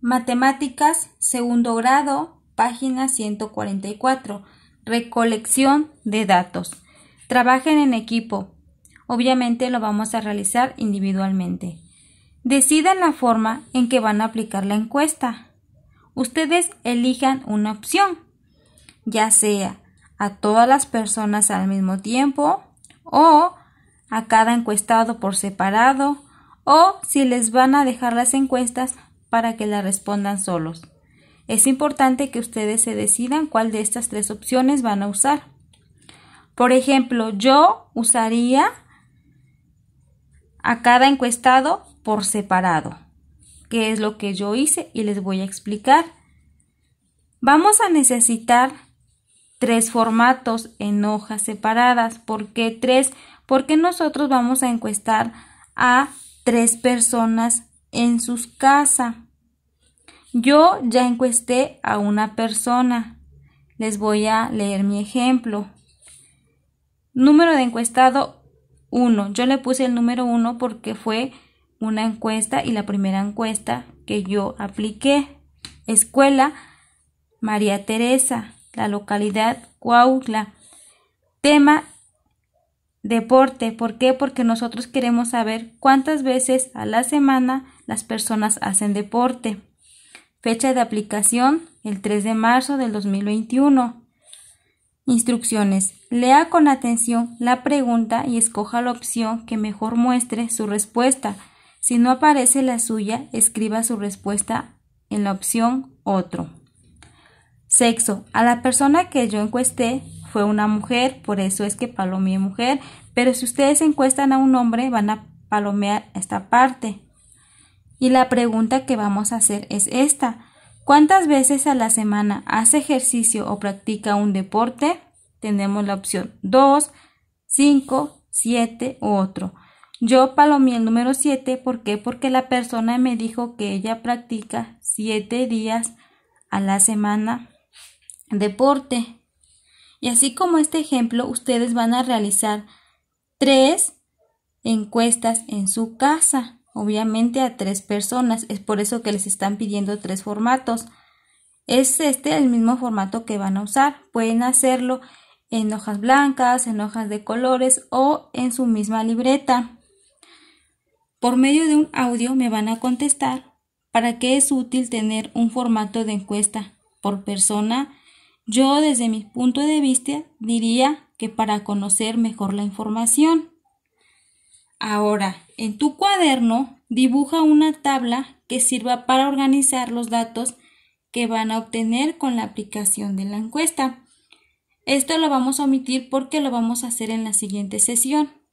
Matemáticas, segundo grado, página 144. Recolección de datos. Trabajen en equipo. Obviamente lo vamos a realizar individualmente. Decidan la forma en que van a aplicar la encuesta. Ustedes elijan una opción, ya sea a todas las personas al mismo tiempo o a cada encuestado por separado o si les van a dejar las encuestas para que la respondan solos. Es importante que ustedes se decidan cuál de estas tres opciones van a usar. Por ejemplo, yo usaría a cada encuestado por separado, que es lo que yo hice y les voy a explicar. Vamos a necesitar tres formatos en hojas separadas. ¿Por qué tres? Porque nosotros vamos a encuestar a tres personas en sus casas. Yo ya encuesté a una persona. Les voy a leer mi ejemplo. Número de encuestado 1. Yo le puse el número 1 porque fue una encuesta y la primera encuesta que yo apliqué. Escuela María Teresa, la localidad Cuautla. Tema deporte. ¿Por qué? Porque nosotros queremos saber cuántas veces a la semana las personas hacen deporte. Fecha de aplicación el 3 de marzo del 2021. Instrucciones. Lea con atención la pregunta y escoja la opción que mejor muestre su respuesta. Si no aparece la suya, escriba su respuesta en la opción otro. Sexo. A la persona que yo encuesté fue una mujer, por eso es que palomeé mujer, pero si ustedes encuestan a un hombre van a palomear esta parte. Y la pregunta que vamos a hacer es esta. ¿Cuántas veces a la semana hace ejercicio o practica un deporte? Tenemos la opción 2, 5, 7 u otro. Yo palomí el número 7, ¿por qué? Porque la persona me dijo que ella practica 7 días a la semana deporte. Y así como este ejemplo, ustedes van a realizar tres encuestas en su casa obviamente a tres personas. Es por eso que les están pidiendo tres formatos. Es este el mismo formato que van a usar. Pueden hacerlo en hojas blancas, en hojas de colores o en su misma libreta. Por medio de un audio me van a contestar para qué es útil tener un formato de encuesta por persona. Yo desde mi punto de vista diría que para conocer mejor la información. Ahora, en tu cuaderno, dibuja una tabla que sirva para organizar los datos que van a obtener con la aplicación de la encuesta. Esto lo vamos a omitir porque lo vamos a hacer en la siguiente sesión.